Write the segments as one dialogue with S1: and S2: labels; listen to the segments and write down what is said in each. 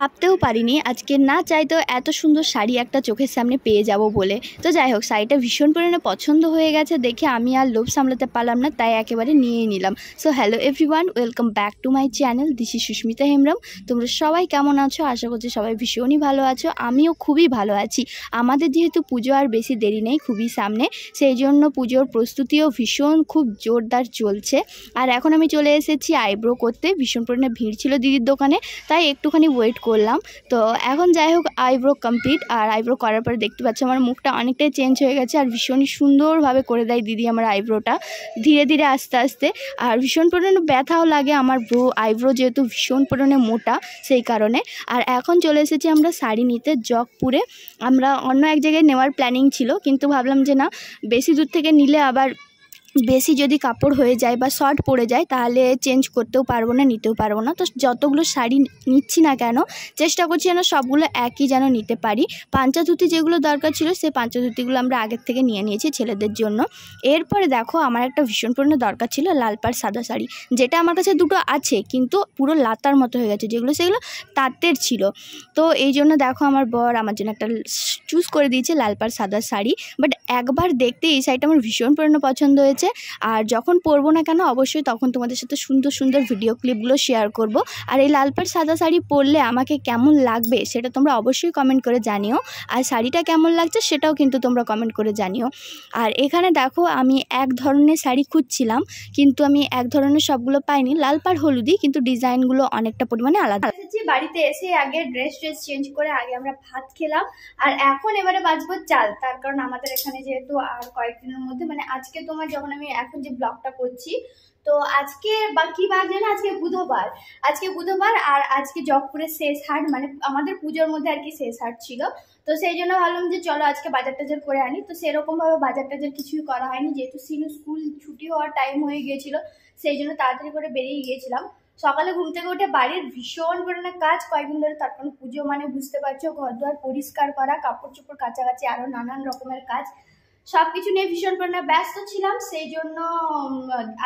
S1: ভাবতেও পারিনি আজকে না তো এত সুন্দর শাড়ি একটা চোখের সামনে পেয়ে যাব বলে তো যাই হোক শাড়িটা ভীষণ পরিমাণে পছন্দ হয়ে গেছে দেখে আমি আর লোভ সামলাতে পারলাম না তাই একেবারে নিয়েই নিলাম so hello everyone welcome back to my channel this is Sushmita Hembram তোমরা সবাই কেমন আছো আশা করছি সবাই ভীষণই ভালো আছো আমিও খুবই ভালো আছি আমাদের যেহেতু পুজো আর বেশি দেরি নেই খুবই সামনে সেই জন্য পুজোর প্রস্তুতিও ভীষণ খুব জোরদার চলছে আর এখন আমি চলে এসেছি আইব্রো করতে ভীষণ পরিমাণে ভিড় ছিল দিদির দোকানে তাই একটুখানি ওয়েট করলাম তো এখন যাই হোক আইব্রো কমপ্লিট আর আইব্রো করার পরে দেখতে পাচ্ছি আমার মুখটা অনেকটাই চেঞ্জ হয়ে গেছে আর ভীষণই সুন্দরভাবে করে দেয় দিদি আমার আইব্রোটা ধীরে ধীরে আস্তে আস্তে আর ভীষণ পরিমাণে ব্যথাও লাগে আমার ব্রো আইব্রো যেহেতু ভীষণ পরিমাণে মোটা সেই কারণে আর এখন চলে এসেছি আমরা শাড়ি নিতে জগপুরে আমরা অন্য এক জায়গায় নেওয়ার প্ল্যানিং ছিল কিন্তু ভাবলাম যে না বেশি দূর থেকে নিলে আবার বেশি যদি কাপড় হয়ে যায় বা শর্ট পড়ে যায় তাহলে চেঞ্জ করতেও পারবো না নিতেও পারবো না তো যতগুলো শাড়ি নিচ্ছি না কেন চেষ্টা করছি যেন সবগুলো একই যেন নিতে পারি পাঞ্চা ধুতি যেগুলো দরকার ছিল সেই পাঞ্চা ধুতিগুলো আমরা আগের থেকে নিয়ে নিয়েছি ছেলেদের জন্য এরপরে দেখো আমার একটা ভীষণ পরিমাণে দরকার ছিল লাল পাড় সাদা শাড়ি যেটা আমার কাছে দুটো আছে কিন্তু পুরো লাতার মতো হয়ে গেছে যেগুলো সেগুলো তাঁতের ছিল তো এই জন্য দেখো আমার বর আমার জন্য একটা চুজ করে দিয়েছে লাল পাড় সাদা শাড়ি বাট একবার দেখতে এই শাড়িটা আমার ভীষণ পরিমাণ পছন্দ হয়েছে আর যখন পরবো না কেন অবশ্যই তখন তোমাদের সাথে সুন্দর সুন্দর ভিডিও ক্লিপগুলো শেয়ার করব আর এই লালপাট সাদা শাড়ি পরলে আমাকে কেমন লাগবে সেটা তোমরা অবশ্যই কমেন্ট করে জানিও আর শাড়িটা কেমন লাগছে সেটাও কিন্তু তোমরা কমেন্ট করে জানিও আর এখানে দেখো আমি এক ধরনের শাড়ি খুঁজছিলাম কিন্তু আমি এক ধরনের সবগুলো পাইনি লাল পাড় হলুদি কিন্তু ডিজাইনগুলো অনেকটা পরিমাণে আলাদা বাড়িতে এসে আগে ড্রেস ড্রেস চেঞ্জ করে আগে আমরা ভাত খেলাম আর এখন এবারে বাঁচবো চাল তার কারণ আমাদের এখানে আছে মানে যেহেতু আর কয়েকদিনের মধ্যে মানে আজকে তোমার যখন আমি এখন যে ব্লগটা করছি তো আজকে বা কি বার যেন আজকে বুধবার আজকে বুধবার আর আজকে জগপুরের শেষ হাট মানে আমাদের পুজোর মধ্যে আর কি শেষ হাট ছিল তো সেই জন্য ভাবলাম যে চলো আজকে বাজার টাজার করে আনি তো সেরকমভাবে বাজার টাজার কিছুই করা হয়নি যেহেতু সিনু স্কুল ছুটি হওয়ার টাইম হয়ে গিয়েছিল সেই জন্য তাড়াতাড়ি করে বেরিয়ে গিয়েছিলাম সকালে ঘুম থেকে উঠে বাড়ির ভীষণ পরিমাণে কাজ কয়েকদিন ধরে তার কারণ পুজো মানে বুঝতে পারছো ঘর দোয়ার পরিষ্কার করা কাপড় চোপড় কাছাকাছি আরও নানান রকমের কাজ সব কিছু নিয়ে ভীষণ পরিমাণে ব্যস্ত ছিলাম সেই জন্য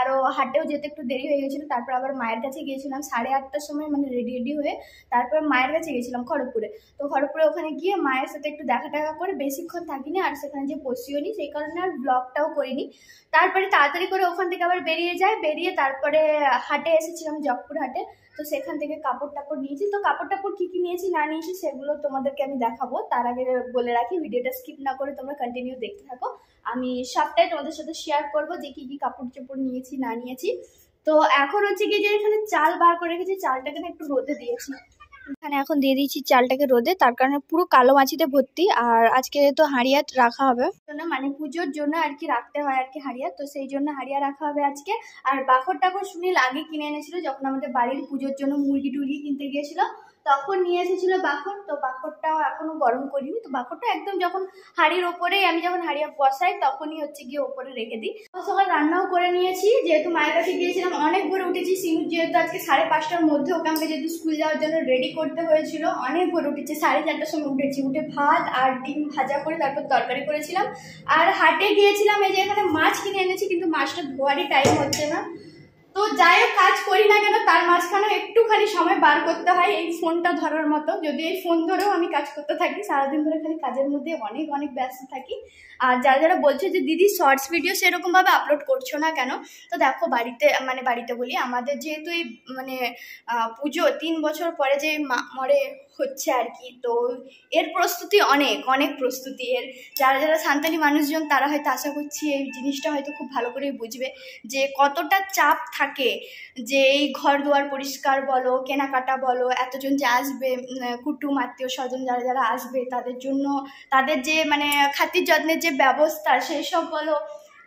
S1: আরও হাটেও যেতে একটু দেরি হয়ে গেছিলো তারপর আবার মায়ের কাছে গিয়েছিলাম সাড়ে আটটার সময় মানে রেডি রেডি হয়ে তারপর মায়ের কাছে গিয়েছিলাম খড়গপুরে তো খড়গপুরে ওখানে গিয়ে মায়ের সাথে একটু দেখা টাকা করে বেশিক্ষণ থাকিনি আর সেখানে যে নি সেই কারণে আর ব্লগটাও করিনি তারপরে তাড়াতাড়ি করে ওখান থেকে আবার বেরিয়ে যায় বেরিয়ে তারপরে হাটে এসেছিলাম জগপুর হাটে তো সেখান থেকে কাপড় টাপড় নিয়েছি তো কাপড় টাপড় কী কী নিয়েছি না নিয়েছি সেগুলো তোমাদেরকে আমি দেখাবো তার আগে বলে রাখি ভিডিওটা স্কিপ না করে তোমরা কন্টিনিউ দেখতে থাকো আমি সবটাই তোমাদের সাথে শেয়ার করবো যে কী কী কাপড় চোপড় নিয়েছি না নিয়েছি তো এখন হচ্ছে গিয়ে যে এখানে চাল বার করে রেখেছি চালটাকে একটু রোদে দিয়েছি এখানে এখন দিয়ে দিয়েছি চালটাকে রোদে তার কারণে পুরো কালো মাছিতে ভর্তি আর আজকে তো হাড়িয়া রাখা হবে মানে পুজোর জন্য আর কি রাখতে হয় আর কি হাড়িয়া তো সেই জন্য হাড়িয়া রাখা হবে আজকে আর বাখর টাকর সুনীল আগে কিনে এনেছিল যখন আমাদের বাড়ির পুজোর জন্য মুরগি টুরগি কিনতে গিয়েছিল তখন নিয়ে এসেছিলো বাখর তো বাখরটাও এখনও গরম করিনি তো বাখরটা একদম যখন হাড়ির ওপরেই আমি যখন হাড়ি বসাই তখনই হচ্ছে গিয়ে ওপরে রেখে দিই সকাল রান্নাও করে নিয়েছি যেহেতু মায়ের কাছে গিয়েছিলাম অনেক ভোরে উঠেছি সিনুর যেহেতু আজকে সাড়ে পাঁচটার মধ্যে ওকে আমাকে যেহেতু স্কুল যাওয়ার জন্য রেডি করতে হয়েছিল অনেক ভোরে উঠেছে সাড়ে চারটার সময় উঠেছি উঠে ভাত আর ডিম ভাজা করে তারপর তরকারি করেছিলাম আর হাটে গিয়েছিলাম এই যে এখানে মাছ কিনে এনেছি কিন্তু মাছটা ধোয়ারই টাইম হচ্ছে না তো যাই হোক কাজ করি না কেন তার মাঝখানেও একটুখানি সময় বার করতে হয় এই ফোনটা ধরার মতো যদি এই ফোন ধরেও আমি কাজ করতে থাকি সারাদিন ধরে খালি কাজের মধ্যে অনেক অনেক ব্যস্ত থাকি আর যারা যারা বলছে যে দিদি শর্টস ভিডিও সেরকমভাবে আপলোড করছো না কেন তো দেখো বাড়িতে মানে বাড়িতে বলি আমাদের যেহেতু এই মানে পুজো তিন বছর পরে যে মরে হচ্ছে আর কি তো এর প্রস্তুতি অনেক অনেক প্রস্তুতি এর যারা যারা সান্তালি মানুষজন তারা হয়তো আশা করছি এই জিনিসটা হয়তো খুব ভালো করেই বুঝবে যে কতটা চাপ থাকে থাকে যে এই ঘর দুয়ার পরিষ্কার বলো কেনাকাটা বলো এতজন যে আসবে কুটুম আত্মীয় স্বজন যারা যারা আসবে তাদের জন্য তাদের যে মানে খাতির যত্নের যে ব্যবস্থা সেই সব বলো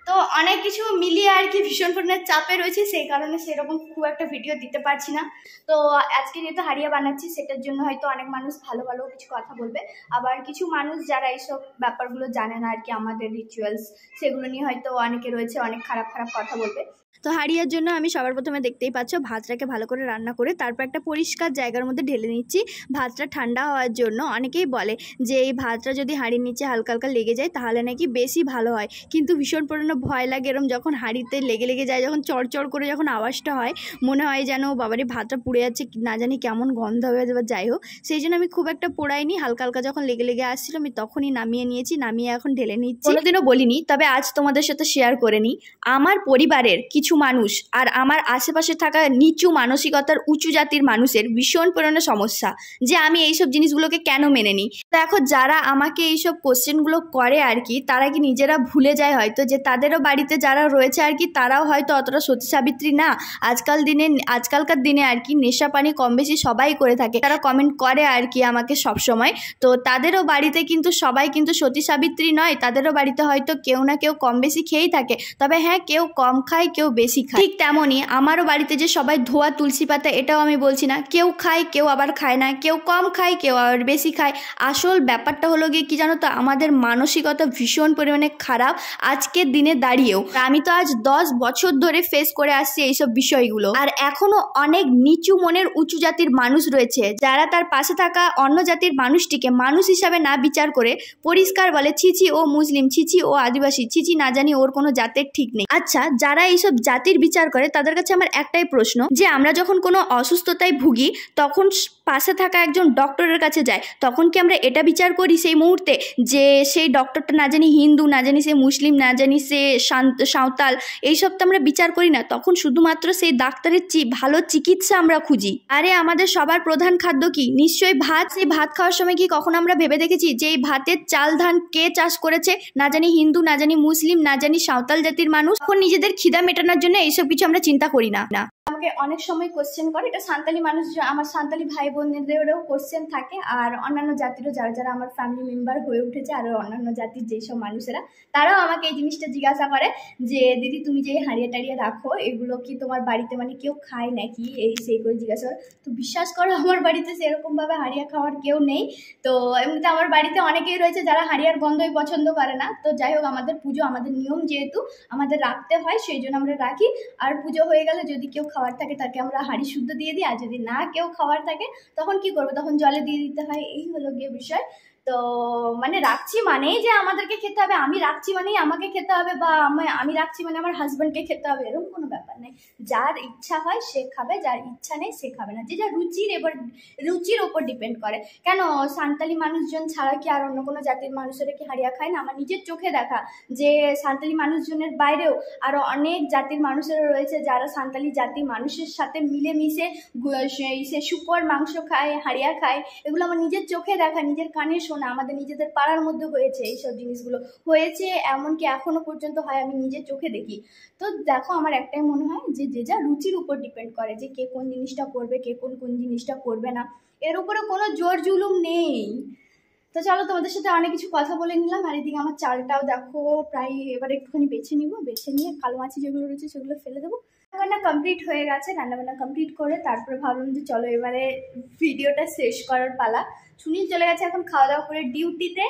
S1: তো অনেক কিছু মিলিয়ে আর কি ভীষণ পরিমাণের চাপে রয়েছে সেই কারণে সেরকম খুব একটা ভিডিও দিতে পারছি না তো আজকে যেহেতু হারিয়া বানাচ্ছি সেটার জন্য হয়তো অনেক মানুষ ভালো ভালো কিছু কথা বলবে আবার কিছু মানুষ যারা এইসব ব্যাপারগুলো জানে না আর কি আমাদের রিচুয়ালস সেগুলো নিয়ে হয়তো অনেকে রয়েছে অনেক খারাপ খারাপ কথা বলবে তো হাড়িয়ার জন্য আমি সবার প্রথমে দেখতেই পাচ্ছ ভাতটাকে ভালো করে রান্না করে তারপর একটা পরিষ্কার জায়গার মধ্যে ঢেলে নিচ্ছি ভাতটা ঠান্ডা হওয়ার জন্য অনেকেই বলে যে এই ভাতটা যদি হাঁড়ির নিচে হালকা হালকা লেগে যায় তাহলে নাকি বেশি ভালো হয় কিন্তু ভীষণ পুরনো ভয় লাগে এরম যখন হাঁড়িতে লেগে লেগে যায় যখন চড়চড় করে যখন আওয়াজটা হয় মনে হয় যেন বাবারে ভাতটা পুড়ে যাচ্ছে না জানি কেমন গন্ধ হবে বা যাই হোক সেই জন্য আমি খুব একটা পোড়াইনি হালকা হালকা যখন লেগে লেগে আসছিল আমি তখনই নামিয়ে নিয়েছি নামিয়ে এখন ঢেলে নিচ্ছি কোনোদিনও বলিনি তবে আজ তোমাদের সাথে শেয়ার করে নিই আমার পরিবারের কিছু মানুষ আর আমার আশেপাশে থাকা নিচু মানসিকতার উঁচু জাতির মানুষের ভীষণ পরিমাণে সমস্যা যে আমি এইসব জিনিসগুলোকে কেন মেনে নিই দেখো যারা আমাকে এইসব কোশ্চেনগুলো করে আর কি তারা কি নিজেরা ভুলে যায় হয়তো যে তাদের তাদেরও বাড়িতে যারা রয়েছে আর কি তারাও হয়তো অতটা সতী সাবিত্রী না আজকাল দিনে আজকালকার দিনে আর কি নেশা পানি কম বেশি সবাই করে থাকে তারা কমেন্ট করে আর কি আমাকে সব সময় তো তাদেরও বাড়িতে কিন্তু সবাই কিন্তু সতী সাবিত্রী নয় তাদেরও বাড়িতে হয়তো কেউ না কেউ কম বেশি খেয়েই থাকে তবে হ্যাঁ কেউ কম খায় কেউ বেশি খায় ঠিক তেমনই আমারও বাড়িতে যে সবাই ধোয়া তুলসী পাতা এটাও আমি বলছি না কেউ খায় কেউ আবার খায় না কেউ কম খায় কেউ আবার বেশি খায় আসল ব্যাপারটা হলো গিয়ে কি জানো তো আমাদের মানসিকতা ভীষণ পরিমাণে খারাপ আজকের দিনে দাঁড়িয়েও আমি তো আজ দশ বছর ধরে ফেস করে আসছি এইসব বিষয়গুলো আর এখনো অনেক নিচু মনের উঁচু জাতির মানুষ রয়েছে যারা তার পাশে থাকা অন্য জাতির মানুষটিকে মানুষ হিসাবে না বিচার করে পরিষ্কার বলে ছিচি ও মুসলিম ছিচি ও আদিবাসী ছিচি না জানি ওর কোনো জাতের ঠিক নেই আচ্ছা যারা এইসব জাতির বিচার করে তাদের কাছে আমার একটাই প্রশ্ন যে আমরা যখন কোনো অসুস্থতায় ভুগি তখন পাশে থাকা একজন ডক্টরের কাছে যায় তখন কি আমরা এটা বিচার করি সেই মুহূর্তে যে সেই ডক্টরটা না জানি হিন্দু না জানি সে মুসলিম না জানি সে সাঁওতাল এইসব তো আমরা বিচার করি না তখন শুধুমাত্র সেই ডাক্তারের চি ভালো চিকিৎসা আমরা খুঁজি আরে আমাদের সবার প্রধান খাদ্য কি নিশ্চয়ই ভাত সেই ভাত খাওয়ার সময় কি কখন আমরা ভেবে দেখেছি যে এই ভাতের চাল ধান কে চাষ করেছে না জানি হিন্দু না জানি মুসলিম না জানি সাঁওতাল জাতির মানুষ তখন নিজেদের খিদা মেটানোর জন্য এইসব কিছু আমরা চিন্তা করি না না আমাকে অনেক সময় কোশ্চেন করে এটা সাঁওতালি মানুষ আমার সাঁওতালি ভাই বোনদেরও কোশ্চেন থাকে আর অন্যান্য জাতিরও যারা যারা আমার ফ্যামিলি মেম্বার হয়ে উঠেছে আর অন্যান্য জাতির যেসব মানুষেরা তারাও আমাকে এই জিনিসটা জিজ্ঞাসা জিজ্ঞাসা করে যে দিদি তুমি যে হারিয়ে টাড়িয়া রাখো এগুলো কি তোমার বাড়িতে মানে কেউ খায় নাকি এই সেই করে জিজ্ঞাসা করে তো বিশ্বাস করো আমার বাড়িতে সেরকমভাবে হারিয়া খাওয়ার কেউ নেই তো এমনিতে আমার বাড়িতে অনেকেই রয়েছে যারা হারিয়ার গন্ধই পছন্দ করে না তো যাই হোক আমাদের পুজো আমাদের নিয়ম যেহেতু আমাদের রাখতে হয় সেই জন্য আমরা রাখি আর পুজো হয়ে গেলে যদি কেউ খাওয়ার থাকে তাকে আমরা হাড়ি শুদ্ধ দিয়ে দিই আর যদি না কেউ খাওয়ার থাকে তখন কি করবো তখন জলে দিয়ে দিতে হয় এই হলো গিয়ে বিষয় তো মানে রাখছি মানেই যে আমাদেরকে খেতে হবে আমি রাখছি মানেই আমাকে খেতে হবে বা আমি রাখছি মানে আমার হাজব্যান্ডকে খেতে হবে এরকম কোনো ব্যাপার নেই যার ইচ্ছা হয় সে খাবে যার ইচ্ছা নেই সে খাবে না যে যার রুচির এবার রুচির ওপর ডিপেন্ড করে কেন সান্তালি মানুষজন ছাড়া কি আর অন্য কোনো জাতির মানুষেরা কি হারিয়া খায় না আমার নিজের চোখে দেখা যে সান্তালি মানুষজনের বাইরেও আরও অনেক জাতির মানুষেরা রয়েছে যারা সান্তালি জাতির মানুষের সাথে মিলেমিশে সে সুপর মাংস খায় হারিয়া খায় এগুলো আমার নিজের চোখে দেখা নিজের কানে শোনা না আমাদের নিজেদের পাড়ার মধ্যে হয়েছে এইসব জিনিসগুলো হয়েছে এমনকি এখনও পর্যন্ত হয় আমি নিজের চোখে দেখি তো দেখো আমার একটাই মনে হয় যে যে যা রুচির উপর ডিপেন্ড করে যে কে কোন জিনিসটা করবে কে কোন কোন জিনিসটা করবে না এর উপরে কোনো জোর জুলুম নেই তো চলো তোমাদের সাথে অনেক কিছু কথা বলে নিলাম আর এদিকে আমার চালটাও দেখো প্রায় এবার একটুখানি বেছে নিব বেছে নিয়ে কালো মাছি যেগুলো রয়েছে সেগুলো ফেলে দেবো রান্নাবান্না কমপ্লিট হয়ে গেছে রান্নাবান্না কমপ্লিট করে তারপরে ভাবলাম যে চলো এবারে ভিডিওটা শেষ করার পালা সুনীল চলে গেছে এখন খাওয়া দাওয়া করে ডিউটিতে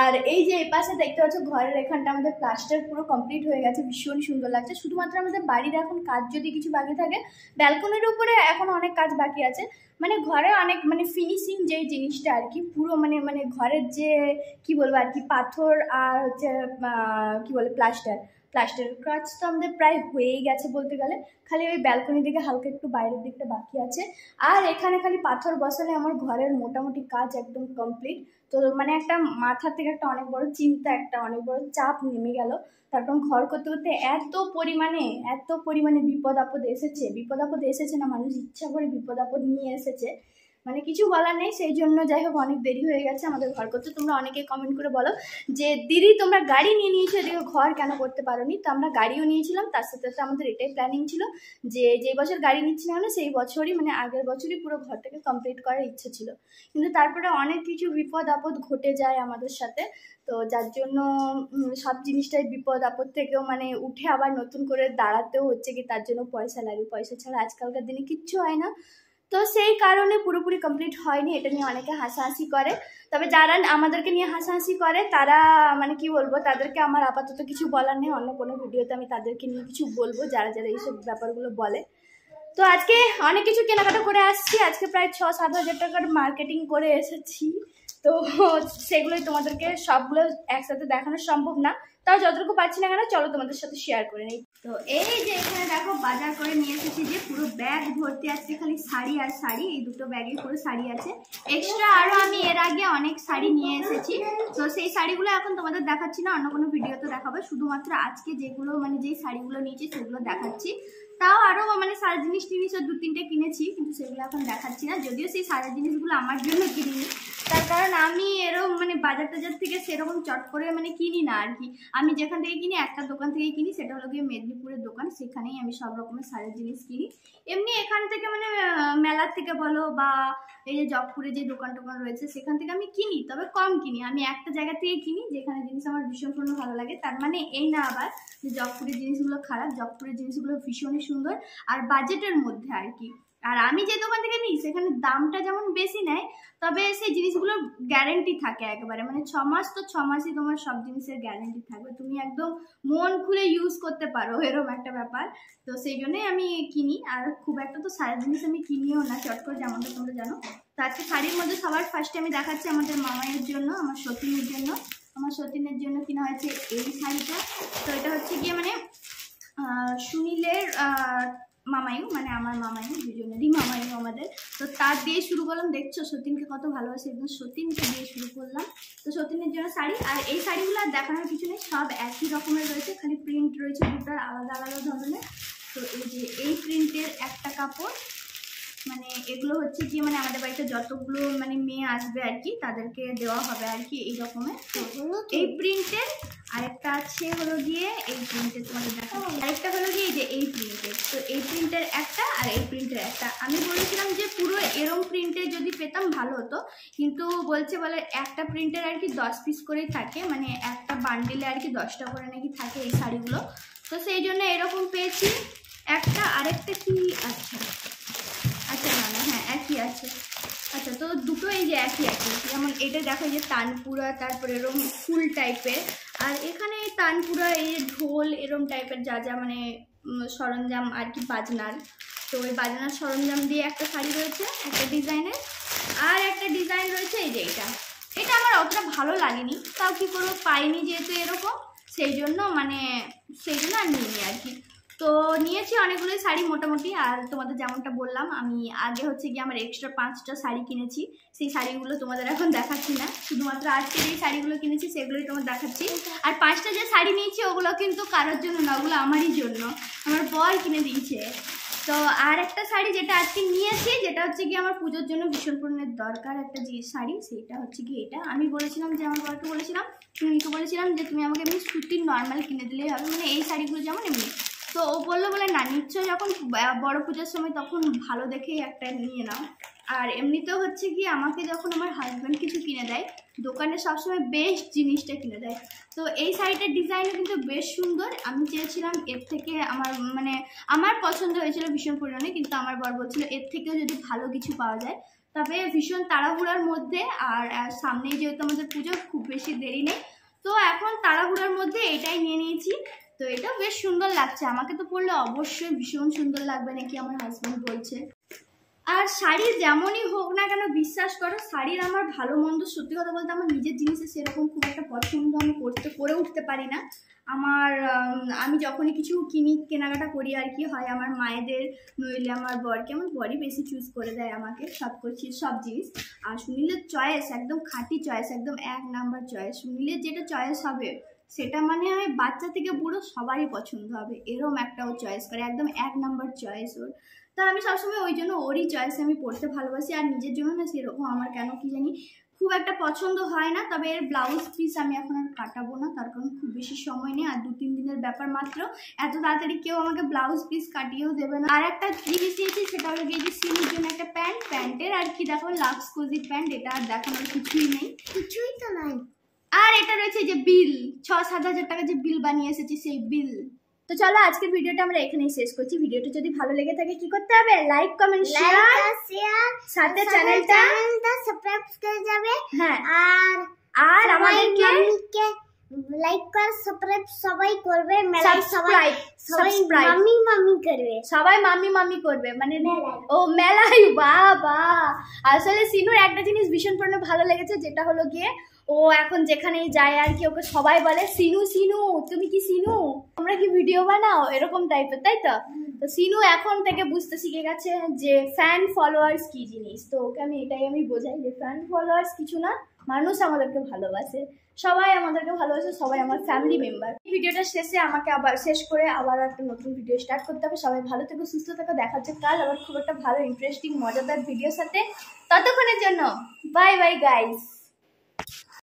S1: আর এই যে এপাশে দেখতে পাচ্ছ ঘরের এখানটা আমাদের প্লাস্টার পুরো কমপ্লিট হয়ে গেছে ভীষণ সুন্দর লাগছে শুধুমাত্র আমাদের বাড়ির এখন কাজ যদি কিছু বাকি থাকে ব্যালকনির উপরে এখন অনেক কাজ বাকি আছে মানে ঘরে অনেক মানে ফিনিশিং যে জিনিসটা আর কি পুরো মানে মানে ঘরের যে কি বলবো আর কি পাথর আর হচ্ছে কি বলে প্লাস্টার প্লাস্টারের কাজ তো আমাদের প্রায় হয়েই গেছে বলতে গেলে খালি ওই ব্যালকনি দিকে হালকা একটু বাইরের দিকটা বাকি আছে আর এখানে খালি পাথর বসালে আমার ঘরের মোটামুটি কাজ একদম কমপ্লিট তো মানে একটা মাথা থেকে একটা অনেক বড় চিন্তা একটা অনেক বড় চাপ নেমে গেল তার কারণ ঘর করতে করতে এত পরিমাণে এত পরিমাণে বিপদ আপদ এসেছে বিপদ আপদ এসেছে না মানুষ ইচ্ছা করে বিপদ আপদ নিয়ে এসেছে মানে কিছু বলার নেই সেই জন্য যাই হোক অনেক দেরি হয়ে গেছে আমাদের ঘর করতে তোমরা অনেকে কমেন্ট করে বলো যে দিদি তোমরা গাড়ি নিয়ে নিয়েছো এদিকে ঘর কেন করতে পারোনি তো আমরা গাড়িও নিয়েছিলাম তার সাথে সাথে আমাদের এটাই প্ল্যানিং ছিল যে যে বছর গাড়ি নিচ্ছি না মানে সেই বছরই মানে আগের বছরই পুরো ঘরটাকে কমপ্লিট করার ইচ্ছে ছিল কিন্তু তারপরে অনেক কিছু বিপদ আপদ ঘটে যায় আমাদের সাথে তো যার জন্য সব জিনিসটাই বিপদ আপদ থেকেও মানে উঠে আবার নতুন করে দাঁড়াতেও হচ্ছে কি তার জন্য পয়সা লাগে পয়সা ছাড়া আজকালকার দিনে কিচ্ছু হয় না তো সেই কারণে পুরোপুরি কমপ্লিট হয়নি এটা নিয়ে অনেকে হাসাহাসি করে তবে যারা আমাদেরকে নিয়ে হাসাহাসি করে তারা মানে কি বলবো তাদেরকে আমার আপাতত কিছু বলার নেই অন্য কোনো ভিডিওতে আমি তাদেরকে নিয়ে কিছু বলবো যারা যারা এইসব ব্যাপারগুলো বলে তো আজকে অনেক কিছু কেনাকাটা করে আসছি আজকে প্রায় ছ সাত হাজার টাকার মার্কেটিং করে এসেছি তো সেগুলোই তোমাদেরকে সবগুলো একসাথে দেখানো সম্ভব না তাও যতটুকু পাচ্ছি না কেন চলো তোমাদের সাথে শেয়ার করে নিই তো এই যে এখানে দেখো বাজার করে নিয়ে এসেছি যে পুরো ব্যাগ ভর্তি আছে খালি শাড়ি আর শাড়ি এই দুটো ব্যাগে পুরো শাড়ি আছে এক্সট্রা আরও আমি এর আগে অনেক শাড়ি নিয়ে এসেছি তো সেই শাড়িগুলো এখন তোমাদের দেখাচ্ছি না অন্য কোনো ভিডিওতে দেখাবো শুধুমাত্র আজকে যেগুলো মানে যেই শাড়িগুলো নিয়েছি সেগুলো দেখাচ্ছি তাও আরও মানে সারা জিনিস টিনিস দু তিনটে কিনেছি কিন্তু সেগুলো এখন দেখাচ্ছি না যদিও সেই সারা জিনিসগুলো আমার জন্য কিনিনি তার কারণ আমি এরকম মানে বাজার টাজার থেকে সেরকম চট করে মানে কিনি না আর কি আমি যেখান থেকে কিনি একটা দোকান থেকে কিনি সেটা হলো গিয়ে মেদিনীপুরের দোকান সেখানেই আমি সব রকমের সারা জিনিস কিনি এমনি এখান থেকে মানে মেলার থেকে বলো বা এই যে জবপুরে যে দোকান টোকান রয়েছে সেখান থেকে আমি কিনি তবে কম কিনি আমি একটা জায়গা থেকে কিনি যেখানে জিনিস আমার ভীষণ ভীষণ ভালো লাগে তার মানে এই না আবার যে জবপুরের জিনিসগুলো খারাপ জবপুরের জিনিসগুলো ভীষণই সুন্দর আর বাজেটের মধ্যে আর কি আর আমি যে দোকান থেকে নিই সেখানে দামটা যেমন বেশি নেয় তবে সেই জিনিসগুলোর গ্যারেন্টি থাকে একেবারে মানে ছ মাস তো ছ মাসই তোমার সব জিনিসের গ্যারেন্টি থাকবে তুমি একদম মন খুলে ইউজ করতে পারো এরকম একটা ব্যাপার তো সেই জন্যই আমি কিনি আর খুব একটা তো সারা জিনিস আমি কিনিও না চট করে যেমনটা তোমরা জানো তো আজকে শাড়ির মধ্যে সবার ফার্স্টে আমি দেখাচ্ছি আমাদের মামাইয়ের জন্য আমার সতীনের জন্য আমার সতীনের জন্য কিনা হয়েছে এই শাড়িটা তো এটা হচ্ছে গিয়ে মানে সুনীলের মামাইও মানে আমার মামাইও দুজনেরই মামাইও আমাদের তো তার দিয়ে শুরু করলাম দেখছো সতীনকে কত ভালোবাসে একদম সতীনকে দিয়ে শুরু করলাম তো সতীনের জন্য শাড়ি আর এই শাড়িগুলো আর দেখানোর পিছনে সব একই রকমের রয়েছে খালি প্রিন্ট রয়েছে দুটার আলাদা আলাদা ধরনের তো এই যে এই প্রিন্টের একটা কাপড় মানে এগুলো হচ্ছে কি মানে আমাদের বাড়িতে যতগুলো মানে মেয়ে আসবে আর কি তাদেরকে দেওয়া হবে আর কি এই রকমের এই প্রিন্টের আরেকটা আছে হলো গিয়ে এই প্রিন্টের তোমাদের দেখা আরেকটা হলো গিয়ে যে এই প্রিন্টের তো এই প্রিন্টের একটা আর এই প্রিন্টের একটা আমি বলেছিলাম যে পুরো এরম প্রিন্টের যদি পেতাম ভালো হতো কিন্তু বলছে বলে একটা প্রিন্টের আর কি দশ পিস করেই থাকে মানে একটা বান্ডিলে আর কি দশটা করে নাকি থাকে এই শাড়িগুলো তো সেই জন্য এরকম পেয়েছি একটা আরেকটা কি আচ্ছা আছে আচ্ছা তো দুটো এই যে একই একই যেমন এটা দেখো যে তানপুরা তারপরে এরম ফুল টাইপের আর এখানে তানপুরা এই ঢোল এরম টাইপের যা যা মানে সরঞ্জাম আর কি বাজনার তো ওই বাজনার সরঞ্জাম দিয়ে একটা শাড়ি রয়েছে একটা ডিজাইনের আর একটা ডিজাইন রয়েছে এই যে এটা এটা আমার অতটা ভালো লাগেনি তাও কি করবো পাইনি যেহেতু এরকম সেই জন্য মানে সেই জন্য আর নিইনি আর কি তো নিয়েছি অনেকগুলো শাড়ি মোটামুটি আর তোমাদের যেমনটা বললাম আমি আগে হচ্ছে গিয়ে আমার এক্সট্রা পাঁচটা শাড়ি কিনেছি সেই শাড়িগুলো তোমাদের এখন দেখাচ্ছি না শুধুমাত্র আজকে যে শাড়িগুলো কিনেছি সেগুলোই তোমার দেখাচ্ছি আর পাঁচটা যে শাড়ি নিয়েছি ওগুলো কিন্তু কারোর জন্য না ওগুলো আমারই জন্য আমার বর কিনে দিয়েছে তো আর একটা শাড়ি যেটা আজকে নিয়েছি যেটা হচ্ছে কি আমার পুজোর জন্য ভীষণ পূরণের দরকার একটা যে শাড়ি সেটা হচ্ছে কি এটা আমি বলেছিলাম যে আমার বরকে বলেছিলাম তুমি বলেছিলাম যে তুমি আমাকে এমনি সুতির নর্মাল কিনে দিলেই হবে মানে এই শাড়িগুলো যেমন এমনি তো ও বললো বলে না নিশ্চয় যখন বড় পূজার সময় তখন ভালো দেখেই একটা নিয়ে নাও আর এমনিতেও হচ্ছে কি আমাকে যখন আমার হাজব্যান্ড কিছু কিনে দেয় দোকানে সবসময় বেস্ট জিনিসটা কিনে দেয় তো এই শাড়িটার ডিজাইনও কিন্তু বেশ সুন্দর আমি চেয়েছিলাম এর থেকে আমার মানে আমার পছন্দ হয়েছিল ভীষণ পরিমাণে কিন্তু আমার বর বলছিল এর থেকেও যদি ভালো কিছু পাওয়া যায় তবে ভীষণ তাড়াহুড়ার মধ্যে আর সামনেই যেহেতু আমাদের পুজো খুব বেশি দেরি নেই তো এখন তাড়াহুড়ার মধ্যে এটাই নিয়ে নিয়েছি তো এটা বেশ সুন্দর লাগছে আমাকে তো পরলে অবশ্যই ভীষণ সুন্দর লাগবে নাকি আমার হাজব্যান্ড বলছে আর শাড়ি যেমনই হোক না কেন বিশ্বাস করো শাড়ির আমার ভালো মন্দ সত্যি কথা বলতে আমার নিজের জিনিসে সেরকম খুব একটা পছন্দ আমি করতে করে উঠতে পারি না আমার আমি যখনই কিছু কিনি কেনাকাটা করি আর কি হয় আমার মায়েদের নইলে আমার বরকে আমার বরই বেশি চুজ করে দেয় আমাকে সব করছি সব জিনিস আর সুনীলের চয়েস একদম খাঁটি চয়েস একদম এক নাম্বার চয়েস সুনীলের যেটা চয়েস হবে সেটা মানে আমি বাচ্চা থেকে বুড়ো সবারই পছন্দ হবে এরম একটাও চয়েস করে একদম এক নম্বর চয়েস ওর তা আমি সবসময় ওই জন্য ওরই চয়েস আমি পড়তে ভালোবাসি আর নিজের জন্য না সেরকম আমার কেন কি জানি খুব একটা পছন্দ হয় না তবে এর ব্লাউজ পিস আমি এখন আর কাটাবো না তার কারণ খুব বেশি সময় নেই আর দু তিন দিনের ব্যাপার মাত্র এত তাড়াতাড়ি কেউ আমাকে ব্লাউজ পিস কাটিয়েও দেবে না আর একটা জিনিস নিয়েছি সেটা হলো গিয়ে যে জন্য একটা প্যান্ট প্যান্টের আর কি দেখো লাক্স কোজি প্যান্ট এটা আর দেখানোর কিছুই নেই কিছুই তো নাই আর এটা রয়েছে যে বিল ছ সাত হাজার টাকা যে বিল বানিয়ে এসেছি সেই বিল তো চলো আজকের ভিডিওটা আমরা এখানেই শেষ করছি ভিডিওটা যদি ভালো লেগে থাকে কি করতে হবে লাইক কমেন্ট শেয়ার সাথে চ্যানেলটা সাবস্ক্রাইব করে যাবে হ্যাঁ আর আর আমাদেরকে লাইক কর সাবস্ক্রাইব সবাই করবে মেলাই সবাই সবাই মামি মামি করবে সবাই মামি মামি করবে মানে ও মেলাই বাবা আসলে সিনুর একটা জিনিস ভীষণ পরিমাণে ভালো লেগেছে যেটা হলো গিয়ে ও এখন যেখানেই যায় আর কি ওকে সবাই বলে সিনু সিনু তুমি কি সিনু তোমরা কি ভিডিও বানাও এরকম টাইপের তাই তো তো সিনু এখন থেকে বুঝতে শিখে গেছে যে ফ্যান ফলোয়ার্স কি জিনিস তো ওকে আমি এটাই আমি বোঝাই যে ফ্যান ফলোয়ার্স কিছু না মানুষ আমাদেরকে ভালোবাসে সবাই আমাদেরকে ভালোবাসে সবাই আমার ফ্যামিলি মেম্বার এই ভিডিওটা শেষে আমাকে আবার শেষ করে আবার একটা নতুন ভিডিও স্টার্ট করতে হবে সবাই ভালো থেকো সুস্থ থেকো দেখা হচ্ছে কাল আবার খুব একটা ভালো ইন্টারেস্টিং মজাদার ভিডিওর সাথে ততক্ষণের জন্য বাই বাই গাইস